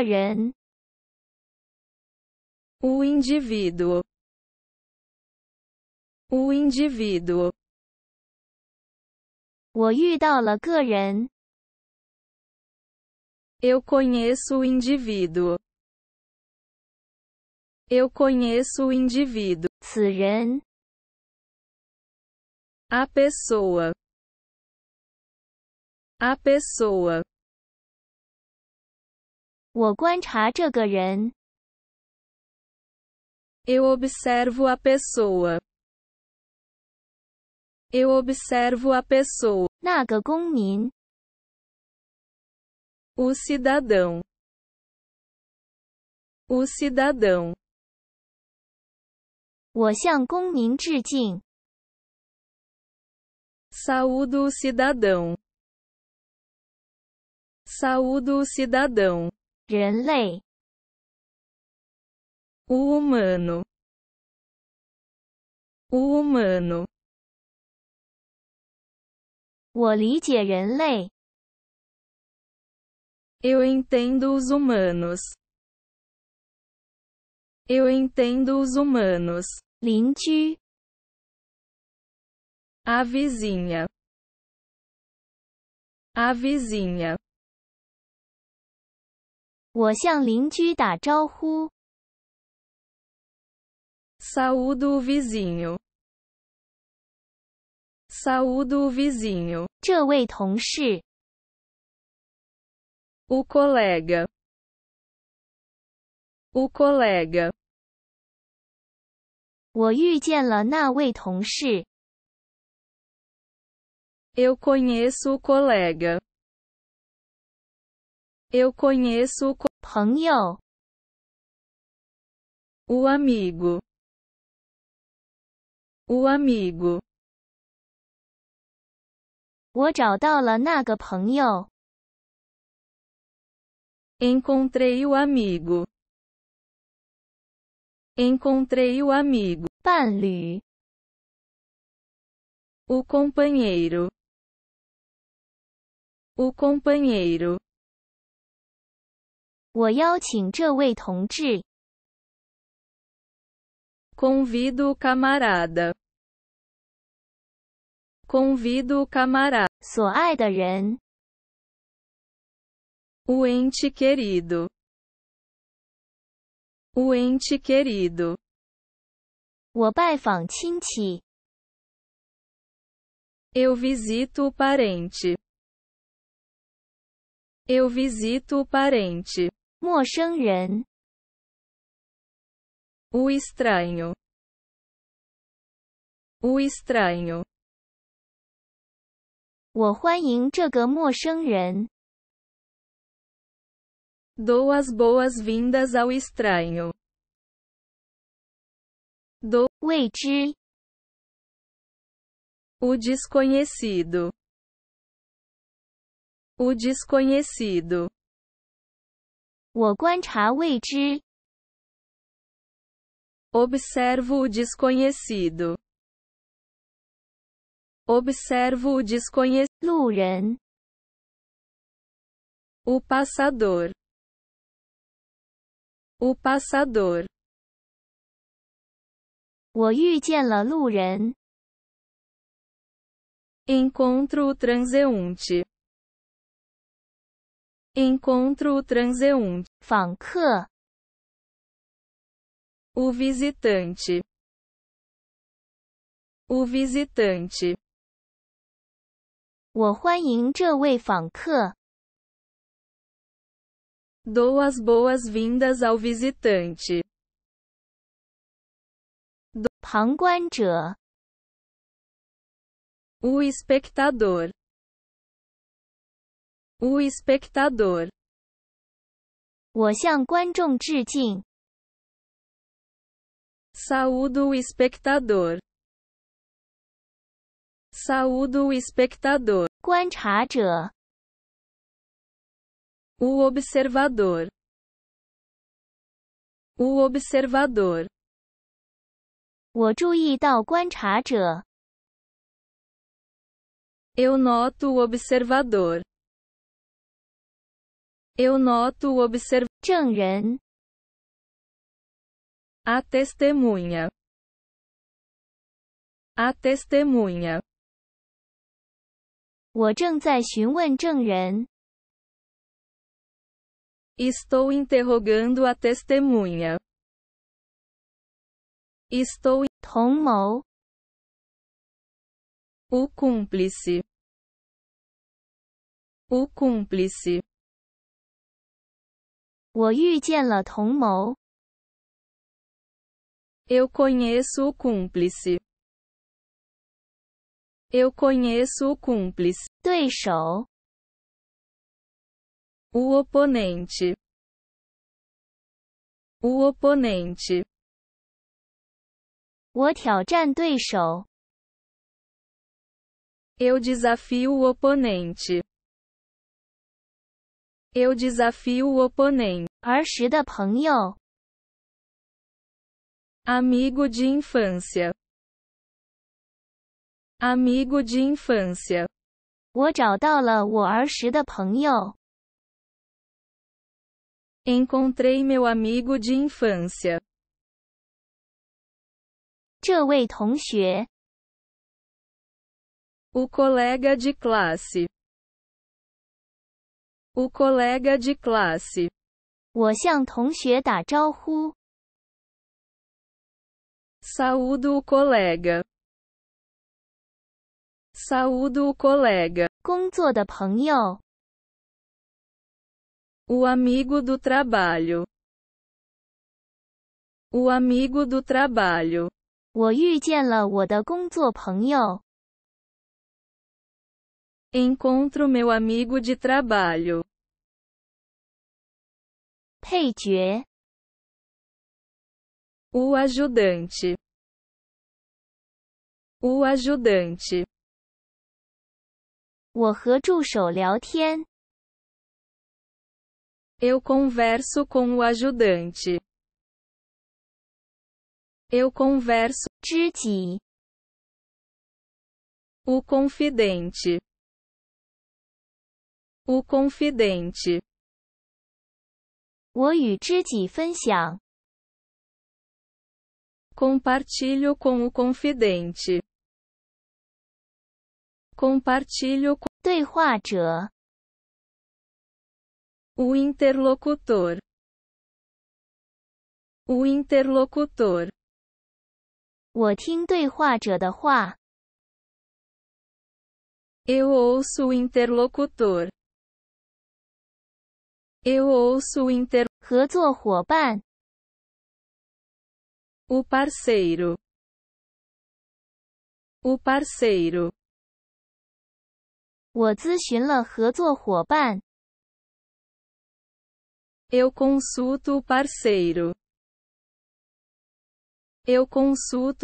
个人 o indivíduo o indivíduo 我遇到了个人 eu conheço o indivíduo eu conheço o indivíduo 此人 a pessoa a pessoa 我观察这个人。Eu observo a pessoa. Eu observo a pessoa. 那个公民。O cidadão. O cidadão. 我向公民致敬。Saúdo o cidadão. Saúdo o cidadão. 人类，o humano, o entendo os humanos. Eu entendo os humanos. a vizinha. A vizinha. 我向邻居打招呼。Saúdo o vizinho. Saúdo o vizinho. 这位同事。O colega. O colega. 我遇见了那位同事。Eu conheço o colega. Eu conheço o 朋友 o amigo, o amigo. 我找到了那个朋友 Encontrei o amigo. Encontrei o amigo. 伴侣 O companheiro. O companheiro. 我邀请这位同志。Convido o camarada. Convido o camarada. O ente querido. O ente querido. Eu visito o parente. Eu visito o parente. 陌生人。O estranho. O estranho. 我欢迎这个陌生人。Dou as boas-vindas ao estranho. Do 未知 o desconhecido. O desconhecido. Observo o desconhecido. Observo o desconhecido. 路人 O passador. O passador. encontro o transeunte encontro o transeunte. 访客. O visitante. O visitante. 我欢迎这位访客. Dou as boas-vindas ao visitante. Do O espectador. O espectador. Saúdo o espectador. Saúdo o espectador. O observador. O observador. Eu noto o observador. Eu noto o observ... A testemunha. A testemunha. Estou interrogando a testemunha. Estou tomou o cúmplice. O cúmplice. 我遇见了同谋. Eu conheço o cúmplice. Eu conheço o cúmplice. 对手. O oponente. O oponente. 我挑战对手. Eu desafio o oponente. Eu desafio o oponente. Amigo de infância. Amigo de infância. encontrei meu amigo de infância. 这位同学 O colega de classe. O colega de classe. Saúdo o colega. Saúdo o colega. O amigo do trabalho. O amigo do trabalho. 我遇见了我的工作朋友。Encontro meu amigo de trabalho. 配角 O ajudante. O ajudante. Eu converso com o ajudante. Eu converso. 知己 O confidente. O confidente. Compartilho com o confidente. Compartilho com o interlocutor. O interlocutor. Eu ouço o interlocutor. Eu ouço o inter o parceiro o parceiro 我咨询了合作伙伴 eu consulto o parceiro eu consulto